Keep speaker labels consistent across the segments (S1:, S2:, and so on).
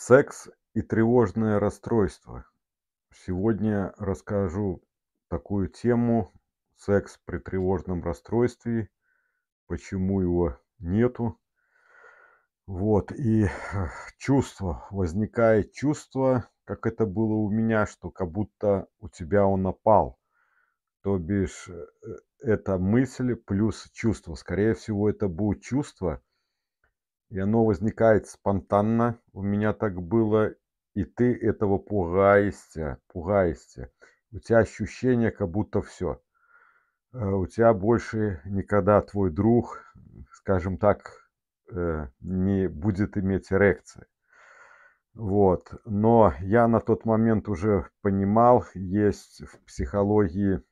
S1: Секс и тревожное расстройство. Сегодня расскажу такую тему секс при тревожном расстройстве, почему его нету. Вот, и э, чувство, возникает чувство, как это было у меня, что как будто у тебя он напал. То бишь, э, э, это мысль плюс чувство. Скорее всего, это будет чувство – и оно возникает спонтанно. У меня так было, и ты этого пугаешься, пугаешься. У тебя ощущение, как будто все. Э, у тебя больше никогда твой друг, скажем так, э, не будет иметь эрекции. Вот. Но я на тот момент уже понимал, есть в психологии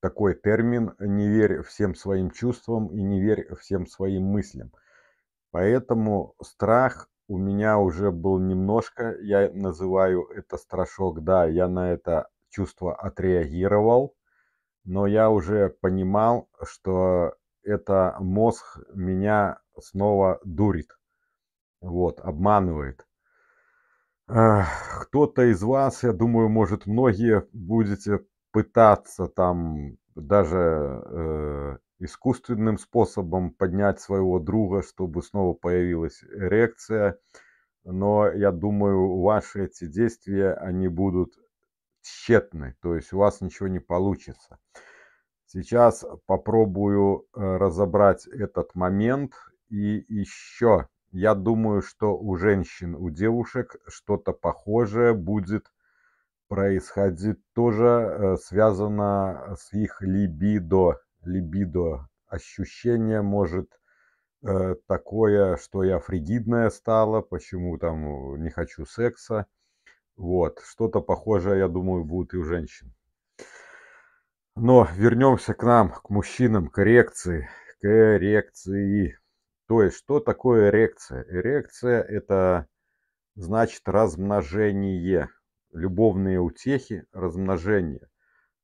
S1: такой термин «не верь всем своим чувствам и не верь всем своим мыслям». Поэтому страх у меня уже был немножко, я называю это страшок, да, я на это чувство отреагировал, но я уже понимал, что это мозг меня снова дурит, вот, обманывает. Кто-то из вас, я думаю, может, многие будете пытаться там даже э, искусственным способом поднять своего друга, чтобы снова появилась эрекция. Но я думаю, ваши эти действия, они будут тщетны, то есть у вас ничего не получится. Сейчас попробую э, разобрать этот момент. И еще, я думаю, что у женщин, у девушек что-то похожее будет происходить тоже э, связано с их либидо либидо ощущение может э, такое, что я фригидная стала, почему там э, не хочу секса. Вот, что-то похожее, я думаю, будет и у женщин. Но вернемся к нам, к мужчинам, к эрекции. К эрекции. То есть, что такое эрекция? Эрекция – это значит размножение, любовные утехи, размножение.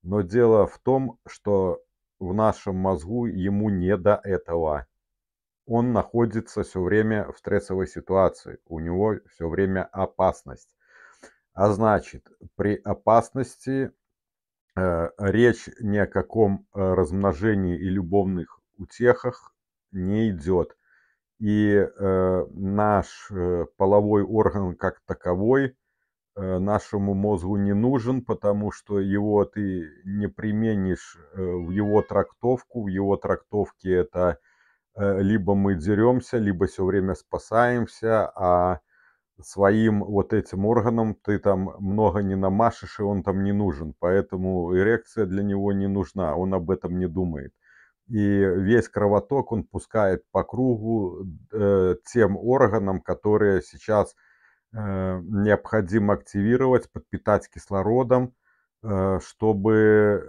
S1: Но дело в том, что в нашем мозгу ему не до этого. Он находится все время в стрессовой ситуации, у него все время опасность. А значит, при опасности э, речь ни о каком э, размножении и любовных утехах не идет. И э, наш э, половой орган как таковой Э, нашему мозгу не нужен, потому что его ты не применишь э, в его трактовку. В его трактовке это э, либо мы деремся, либо все время спасаемся, а своим вот этим органом ты там много не намашешь, и он там не нужен. Поэтому эрекция для него не нужна, он об этом не думает. И весь кровоток он пускает по кругу э, тем органам, которые сейчас – Э, необходимо активировать, подпитать кислородом, э, чтобы,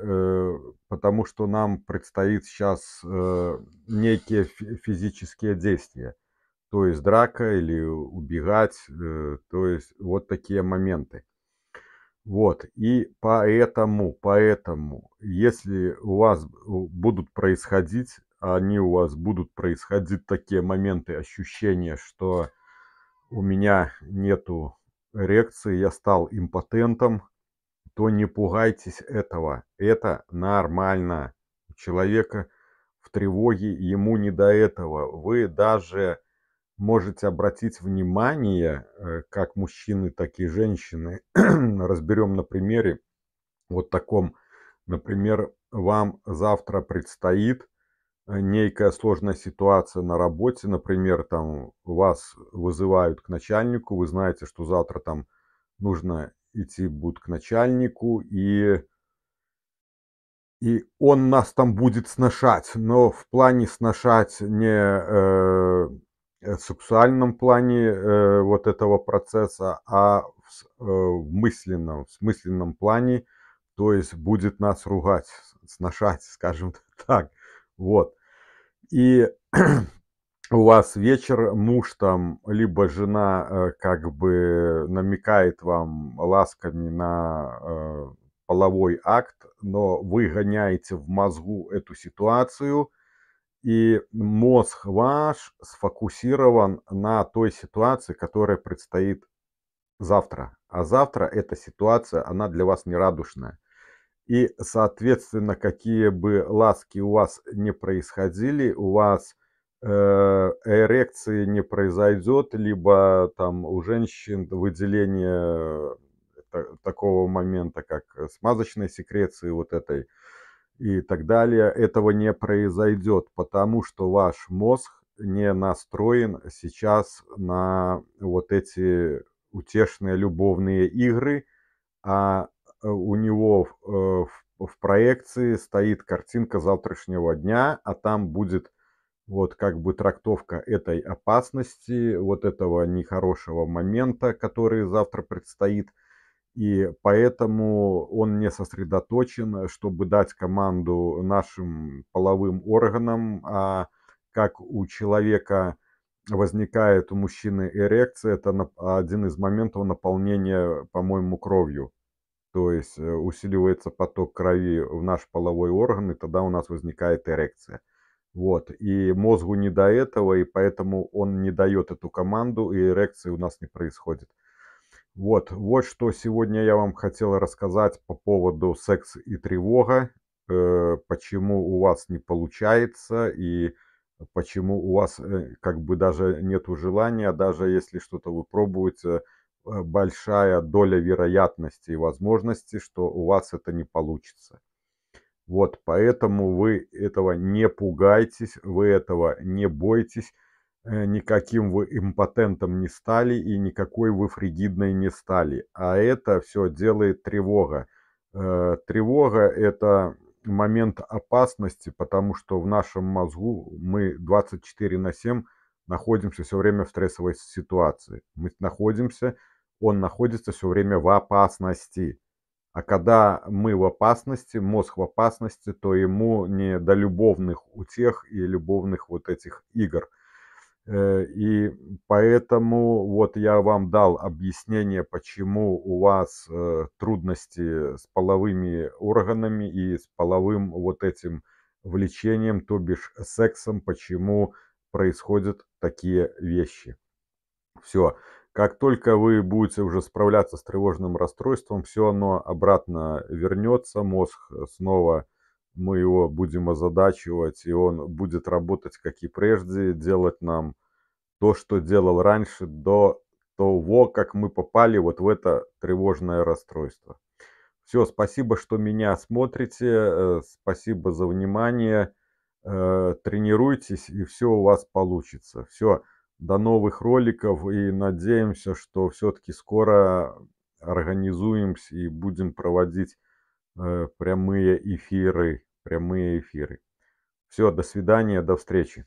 S1: э, потому что нам предстоит сейчас некие физические действия, то есть драка или убегать, то есть вот такие моменты. Вот, и поэтому, поэтому, если у вас будут происходить, они у вас будут происходить такие моменты ощущения, что у меня нету эрекции, я стал импотентом, то не пугайтесь этого. Это нормально. У человека в тревоге ему не до этого. Вы даже можете обратить внимание, э, как мужчины, так и женщины. Разберем на примере вот таком. Например, вам завтра предстоит Э, некая сложная ситуация на работе, например, там вас вызывают к начальнику, вы знаете, что завтра там нужно идти будет к начальнику, и, и он нас там будет сношать, но в плане сношать не э, в э, сексуальном плане э, вот этого процесса, а в, э, в мысленном, в смысленном плане, то есть будет нас ругать, сношать, скажем так. Вот. И у вас вечер, муж там, либо жена э, как бы намекает вам ласками на э, половой акт, но вы гоняете в мозгу эту ситуацию, и мозг ваш сфокусирован на той ситуации, которая предстоит завтра. А завтра эта ситуация, она для вас нерадушная. И, соответственно, какие бы ласки у вас не происходили, у вас э, эрекции не произойдет, либо там у женщин выделение такого момента, как смазочной секреции вот этой и так далее, этого не произойдет, потому что ваш мозг не настроен сейчас на вот эти утешные любовные игры, а Э, у него э, в, в проекции стоит картинка завтрашнего дня, а там будет вот как бы трактовка этой опасности, вот этого нехорошего момента, который завтра предстоит. И поэтому он не сосредоточен, чтобы дать команду нашим половым органам, а как у человека возникает у мужчины эрекция, это один из моментов наполнения, по-моему, кровью то есть э, усиливается поток крови в наш половой орган, и тогда у нас возникает эрекция. Вот. И мозгу не до этого, и поэтому он не дает эту команду, и эрекции у нас не происходит. Вот, вот что сегодня я вам хотел рассказать по поводу секса и тревога, э, почему у вас не получается и почему у вас э, как бы даже нету желания, даже если что-то вы пробуете, Э, большая доля вероятности и возможности, что у вас это не получится. Вот, поэтому вы этого не пугайтесь, вы этого не бойтесь, э, никаким вы импотентом не стали и никакой вы фригидной не стали. А это все делает тревога. Э, тревога – это момент опасности, потому что в нашем мозгу мы 24 на 7 находимся все время в стрессовой ситуации. Мы находимся он находится все время в опасности. А когда мы в опасности, мозг в опасности, то ему не до любовных утех и любовных вот этих игр. Э, и поэтому вот я вам дал объяснение, почему у вас э, трудности с половыми органами и с половым вот этим влечением, то бишь сексом, почему происходят такие вещи. Все. Как только вы будете уже справляться с тревожным расстройством, все оно обратно вернется, мозг снова мы его будем озадачивать, и он будет работать, как и прежде, делать нам то, что делал раньше, до того, как мы попали вот в это тревожное расстройство. Все, спасибо, что меня смотрите, э, спасибо за внимание, э, тренируйтесь, и все у вас получится. Все до новых роликов и надеемся, что все-таки скоро организуемся и будем проводить э, прямые эфиры, прямые эфиры. Все, до свидания, до встречи.